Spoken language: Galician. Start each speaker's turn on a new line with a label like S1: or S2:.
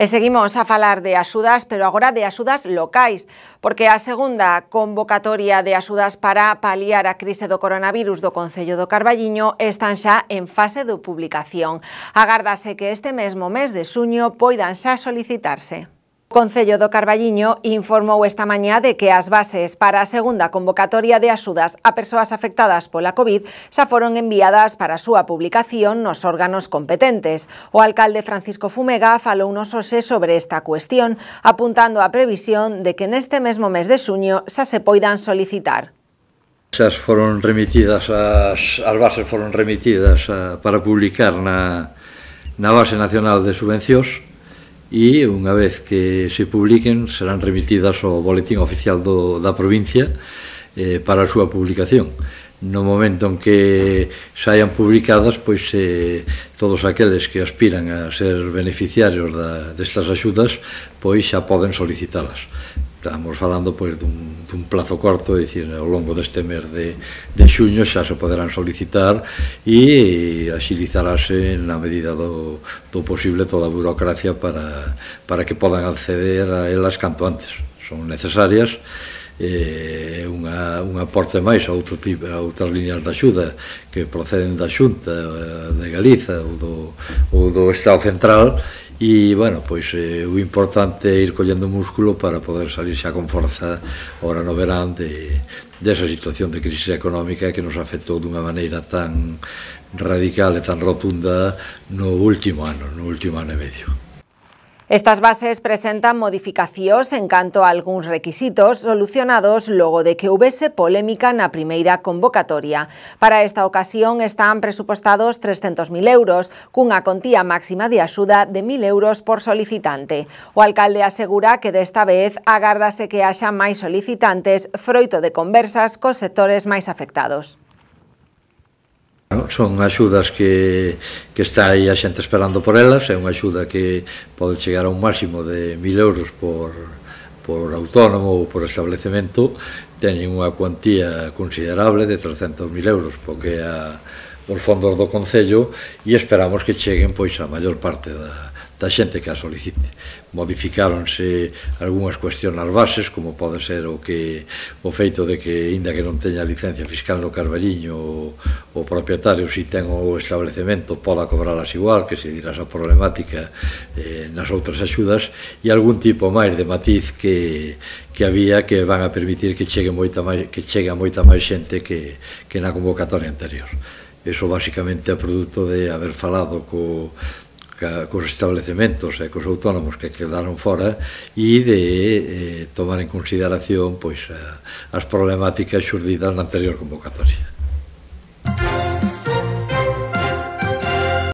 S1: E seguimos a falar de axudas, pero agora de axudas locais, porque a segunda convocatoria de axudas para paliar a crise do coronavirus do Concello do Carballiño están xa en fase de publicación. Agárdase que este mesmo mes de suño poidan xa solicitarse. Concello do Carballiño informou esta mañá de que as bases para a segunda convocatoria de axudas a persoas afectadas pola COVID xa foron enviadas para a súa publicación nos órganos competentes. O alcalde Francisco Fumega falou nos oxe sobre esta cuestión, apuntando a previsión de que neste mesmo mes de xuño xa se poidan solicitar.
S2: As foron remitidas, as, as bases foron remitidas a, eh, para publicar na, na Base Nacional de Subvencións, e unha vez que se publiquen serán remitidas ao Boletín Oficial do, da provincia eh, para a súa publicación no momento en que saian publicadas pois eh, todos aqueles que aspiran a ser beneficiarios da, destas axudas pois xa poden solicitalas estamos falando pois dun, dun plazo corto, dicir, ao longo deste mes de, de xuño xa se poderán solicitar e axilizarase na medida do, do posible toda a burocracia para, para que podan acceder a elas canto antes. Son necesarias eh unha, un aporte máis a, outro tipo, a outras líneas de axuda que proceden da Xunta de Galiza ou do, ou do Estado Central e, bueno, pois eh, o importante é ir collendo músculo para poder salir xa con forza ora no verán de, desa de situación de crise económica que nos afectou dunha maneira tan radical e tan rotunda no último ano, no último ano e medio.
S1: Estas bases presentan modificacións en canto a algúns requisitos solucionados logo de que houvese polémica na primeira convocatoria. Para esta ocasión están presupostados 300.000 euros, cunha contía máxima de axuda de 1.000 euros por solicitante. O alcalde asegura que desta vez agárdase que haxa máis solicitantes froito de conversas cos sectores máis afectados.
S2: Son axudas que, que está aí a xente esperando por elas, é unha axuda que pode chegar a un máximo de 1.000 euros por, por autónomo ou por establecemento, teñen unha cuantía considerable de 300.000 euros, porque a, os fondos do Concello e esperamos que cheguen pois a maior parte da, da xente que a solicite. Modificáronse algunhas cuestións nas bases, como pode ser o que o feito de que, inda que non teña licencia fiscal no Carballiño, o, o propietario, si ten o establecemento, poda cobrarlas igual, que se dirá esa problemática eh, nas outras axudas, e algún tipo máis de matiz que, que había que van a permitir que chegue moita máis, que chegue a moita máis xente que, que na convocatoria anterior. Eso basicamente é produto de haber falado co ca, cos establecementos e cos autónomos que quedaron fora e de eh, tomar en consideración pois, as problemáticas xurdidas na anterior convocatoria.